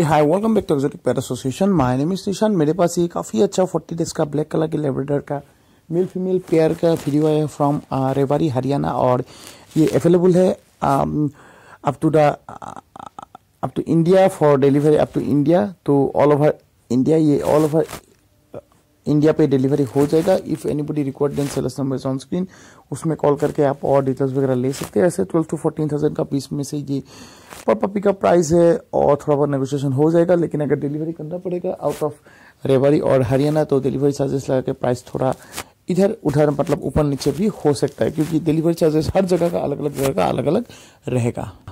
A hi welcome back exotic pet association my name is nishan मेरे पास ये काफ़ी अच्छा 40 डेज का ब्लैक कलर के लेबरेटर का मेल फीमेल पेयर का वीडियो है फ्रॉम रेवारी हरियाणा और ये अवेलेबल है up to the up to India for delivery up to India तो ऑल ओवर इंडिया ये ऑल ओवर इंडिया पे डिलीवरी हो जाएगा if anybody required then seller's number on screen उसमें कॉल करके आप और डिटेल्स वगैरह ले सकते हैं ऐसे ट्वेल्व टू फोर्टीन थाउजेंड का पीस में से ये पर पपी का प्राइस है और थोड़ा बहुत नेगोशिएशन हो जाएगा लेकिन अगर डिलीवरी करना पड़ेगा आउट ऑफ रेवाड़ी और हरियाणा तो डिलीवरी चार्जेस लगा के प्राइस थोड़ा इधर उधर मतलब ऊपर नीचे भी हो सकता है क्योंकि डिलीवरी चार्जेस हर जगह का अलग अलग जगह का अलग अलग रहेगा